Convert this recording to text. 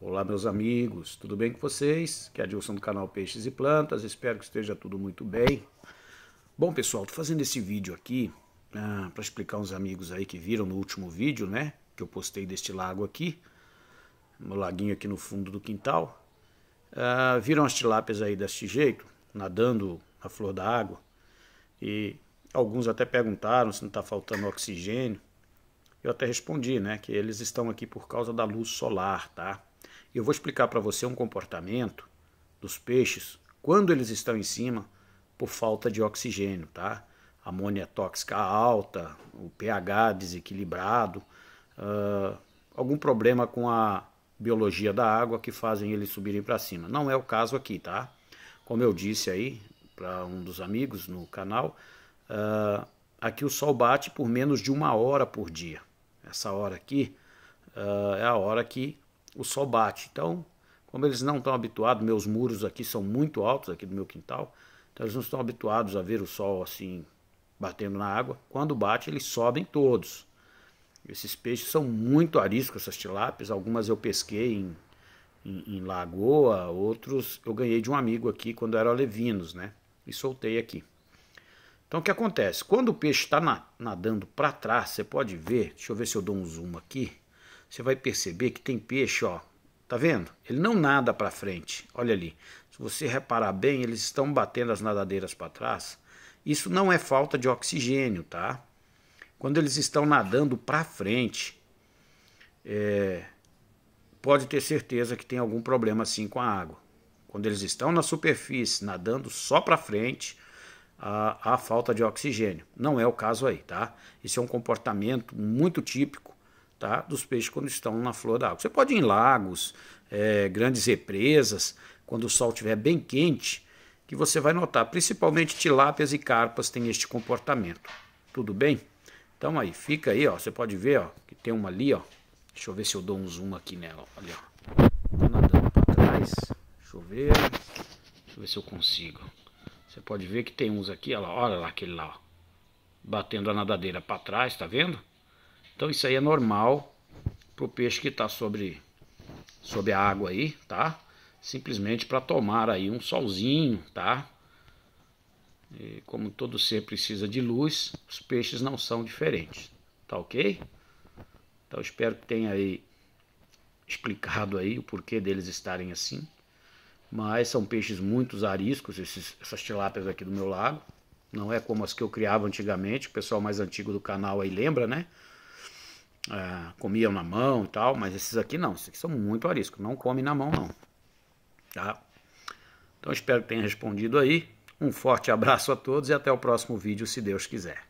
Olá, meus amigos, tudo bem com vocês? Que é a Dilson do canal Peixes e Plantas, espero que esteja tudo muito bem. Bom, pessoal, tô fazendo esse vídeo aqui ah, para explicar uns amigos aí que viram no último vídeo, né? Que eu postei deste lago aqui, no laguinho aqui no fundo do quintal. Ah, viram as tilápias aí deste jeito, nadando na flor da água. E alguns até perguntaram se não está faltando oxigênio. Eu até respondi, né? Que eles estão aqui por causa da luz solar, tá? Eu vou explicar para você um comportamento dos peixes quando eles estão em cima por falta de oxigênio, tá? Amônia tóxica alta, o pH desequilibrado, uh, algum problema com a biologia da água que fazem eles subirem para cima. Não é o caso aqui, tá? Como eu disse aí para um dos amigos no canal, uh, aqui o sol bate por menos de uma hora por dia. Essa hora aqui uh, é a hora que o sol bate. Então, como eles não estão habituados, meus muros aqui são muito altos aqui do meu quintal, então eles não estão habituados a ver o sol assim batendo na água. Quando bate, eles sobem todos. Esses peixes são muito ariscos, essas tilápias. Algumas eu pesquei em, em, em lagoa, outros eu ganhei de um amigo aqui quando era levinos, né? E soltei aqui. Então o que acontece? Quando o peixe está nadando para trás, você pode ver, deixa eu ver se eu dou um zoom aqui você vai perceber que tem peixe, ó. Tá vendo? Ele não nada para frente. Olha ali. Se você reparar bem, eles estão batendo as nadadeiras para trás. Isso não é falta de oxigênio, tá? Quando eles estão nadando para frente, é, pode ter certeza que tem algum problema assim com a água. Quando eles estão na superfície, nadando só para frente, há falta de oxigênio. Não é o caso aí, tá? Isso é um comportamento muito típico tá, dos peixes quando estão na flor da água. Você pode ir em lagos, é, grandes represas, quando o sol estiver bem quente, que você vai notar, principalmente tilápias e carpas têm este comportamento. Tudo bem? Então aí, fica aí, ó, você pode ver, ó, que tem uma ali, ó. Deixa eu ver se eu dou um zoom aqui nela, olha, ó. Tá nadando para trás. Deixa eu ver. Deixa eu ver se eu consigo. Você pode ver que tem uns aqui, olha lá, olha lá aquele lá, ó. Batendo a nadadeira para trás, tá vendo? Então isso aí é normal para o peixe que está sobre, sobre a água aí, tá? Simplesmente para tomar aí um solzinho, tá? E como todo ser precisa de luz, os peixes não são diferentes, tá ok? Então espero que tenha aí explicado aí o porquê deles estarem assim. Mas são peixes muito ariscos, esses, essas tilápias aqui do meu lago. Não é como as que eu criava antigamente, o pessoal mais antigo do canal aí lembra, né? ah, comiam na mão e tal, mas esses aqui não, esses aqui são muito arisco, não come na mão não. Tá? Então espero que tenha respondido aí. Um forte abraço a todos e até o próximo vídeo, se Deus quiser.